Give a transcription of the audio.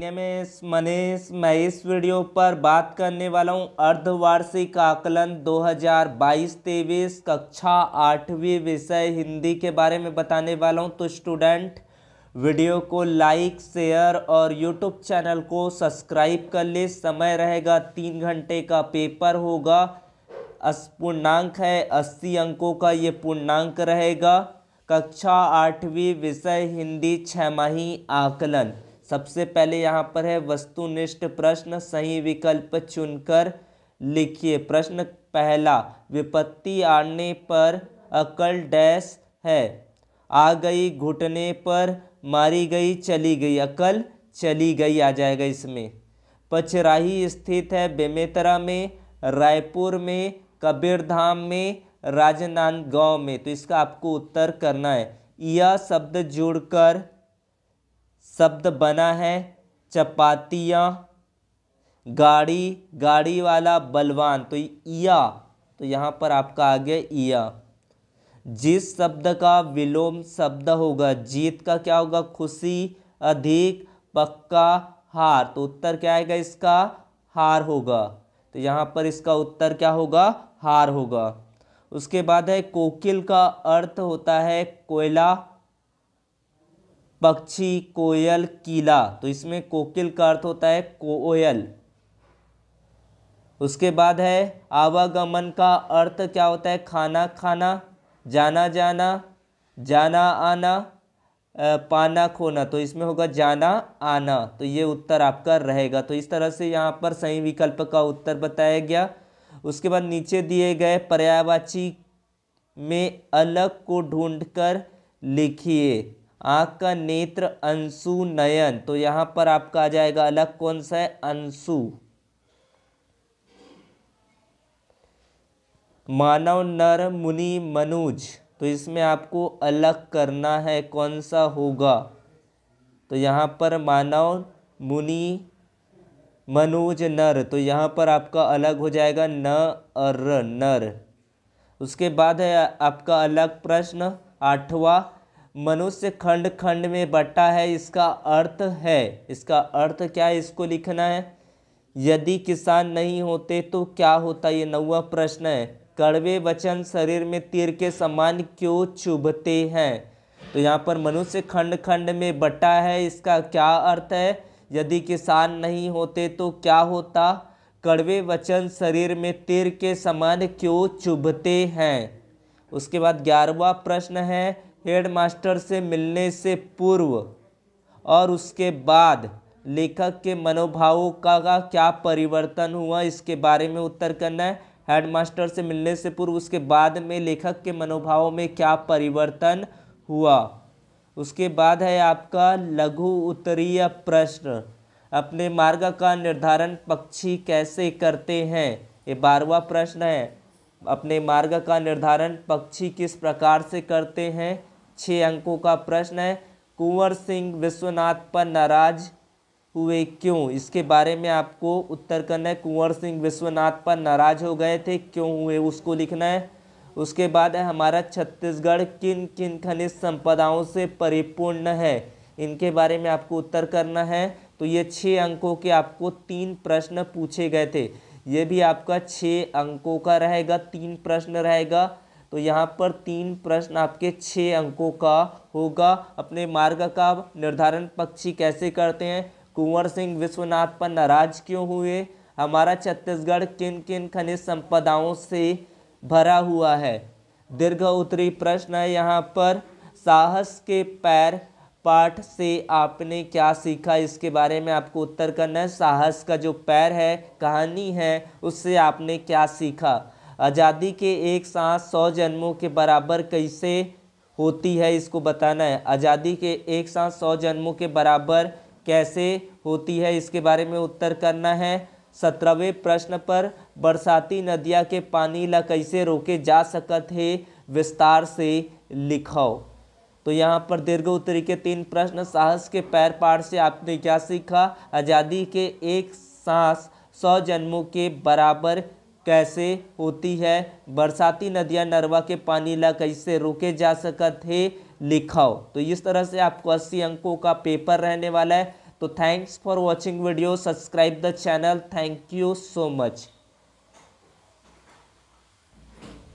दुनिया में मनीष मैं इस वीडियो पर बात करने वाला हूँ अर्धवार्षिक आकलन 2022-23 कक्षा आठवीं विषय हिंदी के बारे में बताने वाला हूँ तो स्टूडेंट वीडियो को लाइक शेयर और यूट्यूब चैनल को सब्सक्राइब कर ले समय रहेगा तीन घंटे का पेपर होगा पूर्णांक है अस्सी अंकों का ये पूर्णांक रहेगा कक्षा आठवीं विषय हिंदी छमाही आकलन सबसे पहले यहाँ पर है वस्तुनिष्ठ प्रश्न सही विकल्प चुनकर लिखिए प्रश्न पहला विपत्ति आने पर अकल डैश है आ गई घुटने पर मारी गई चली गई अकल चली गई आ जाएगा इसमें पचराही स्थित है बेमेतरा में रायपुर में कबीरधाम में राजनांदगांव में तो इसका आपको उत्तर करना है यह शब्द जोड़कर शब्द बना है चपातियाँ गाड़ी गाड़ी वाला बलवान तो इया तो यहाँ पर आपका आ गया ईया जिस शब्द का विलोम शब्द होगा जीत का क्या होगा खुशी अधिक पक्का हार तो उत्तर क्या आएगा इसका हार होगा तो यहाँ पर इसका उत्तर क्या होगा हार होगा उसके बाद है कोकिल का अर्थ होता है कोयला पक्षी कोयल कीला तो इसमें कोकिल का अर्थ होता है कोयल उसके बाद है आवागमन का अर्थ क्या होता है खाना खाना जाना जाना जाना आना पाना खोना तो इसमें होगा जाना आना तो ये उत्तर आपका रहेगा तो इस तरह से यहाँ पर सही विकल्प का उत्तर बताया गया उसके बाद नीचे दिए गए पर्यावाची में अलग को ढूंढकर लिखिए आँख का नेत्र अंशु नयन तो यहाँ पर आपका आ जाएगा अलग कौन सा है अंशु मानव नर मुनि मनुज तो इसमें आपको अलग करना है कौन सा होगा तो यहाँ पर मानव मुनि मनुज नर तो यहाँ पर आपका अलग हो जाएगा न अर नर उसके बाद है आपका अलग प्रश्न आठवां मनुष्य खंड खंड में बटा है इसका अर्थ है इसका अर्थ क्या है इसको लिखना है यदि किसान नहीं होते तो क्या होता ये नौवा प्रश्न है कड़वे वचन शरीर में तीर के समान क्यों चुभते हैं तो यहाँ पर मनुष्य खंड खंड में बटा है इसका क्या अर्थ है यदि किसान नहीं होते तो क्या होता कड़वे वचन शरीर में तीर के समान क्यों चुभते हैं उसके बाद ग्यारहवा प्रश्न है हेडमास्टर से मिलने से पूर्व और उसके बाद लेखक के मनोभावों का क्या परिवर्तन हुआ इसके बारे में उत्तर करना है हेडमास्टर से मिलने से पूर्व उसके बाद में लेखक के मनोभावों में क्या परिवर्तन हुआ उसके बाद है आपका लघु उत्तरीय प्रश्न अपने मार्ग का निर्धारण पक्षी कैसे करते हैं ये बारहवा प्रश्न है अपने मार्ग का निर्धारण पक्षी किस प्रकार से करते हैं छः अंकों का प्रश्न है कुंवर सिंह विश्वनाथ पर नाराज हुए क्यों इसके बारे में आपको उत्तर करना है कुंवर सिंह विश्वनाथ पर नाराज हो गए थे क्यों हुए उसको लिखना है उसके बाद है हमारा छत्तीसगढ़ किन किन खनिज संपदाओं से परिपूर्ण है इनके बारे में आपको उत्तर करना है तो ये छः अंकों के आपको तीन प्रश्न पूछे गए थे ये भी आपका छः अंकों का रहेगा तीन प्रश्न रहेगा तो यहाँ पर तीन प्रश्न आपके छः अंकों का होगा अपने मार्ग का निर्धारण पक्षी कैसे करते हैं कुंवर सिंह विश्वनाथ पर नाराज क्यों हुए हमारा छत्तीसगढ़ किन किन खनिज संपदाओं से भरा हुआ है दीर्घ उत्तरी प्रश्न है यहाँ पर साहस के पैर पाठ से आपने क्या सीखा इसके बारे में आपको उत्तर करना है साहस का जो पैर है कहानी है उससे आपने क्या सीखा आज़ादी के एक साथ सौ जन्मों के बराबर कैसे होती है इसको बताना है आज़ादी के एक साथ सौ जन्मों के बराबर कैसे होती है इसके बारे में उत्तर करना है सत्रहवें प्रश्न पर बरसाती नदियाँ के पानी ला कैसे रोके जा सकत है विस्तार से लिखाओ तो यहाँ पर दीर्घ उत्तरी के तीन प्रश्न साहस के पैर पार से आपने क्या सीखा आज़ादी के एक सांस सौ जन्मों के बराबर कैसे होती है बरसाती नदियाँ नरवा के पानी ला कैसे रोके जा सकते थे लिखाओ तो इस तरह से आपको अस्सी अंकों का पेपर रहने वाला है तो thanks for watching video subscribe the channel thank you so much